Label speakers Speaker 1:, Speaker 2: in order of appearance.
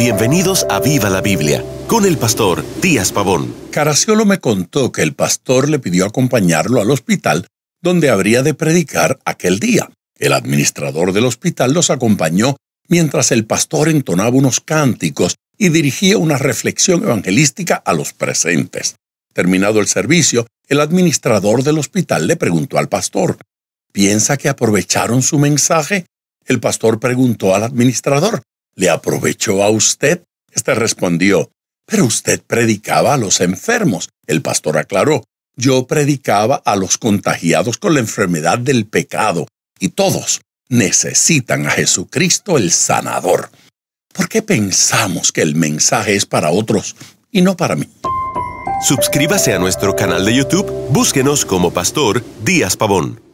Speaker 1: Bienvenidos a Viva la Biblia con el pastor Díaz Pavón. Caraciolo me contó que el pastor le pidió acompañarlo al hospital donde habría de predicar aquel día. El administrador del hospital los acompañó mientras el pastor entonaba unos cánticos y dirigía una reflexión evangelística a los presentes. Terminado el servicio, el administrador del hospital le preguntó al pastor, ¿piensa que aprovecharon su mensaje? El pastor preguntó al administrador, ¿Le aprovechó a usted? Este respondió, pero usted predicaba a los enfermos. El pastor aclaró, yo predicaba a los contagiados con la enfermedad del pecado, y todos necesitan a Jesucristo el sanador. ¿Por qué pensamos que el mensaje es para otros y no para mí? Suscríbase a nuestro canal de YouTube, búsquenos como Pastor Díaz Pavón.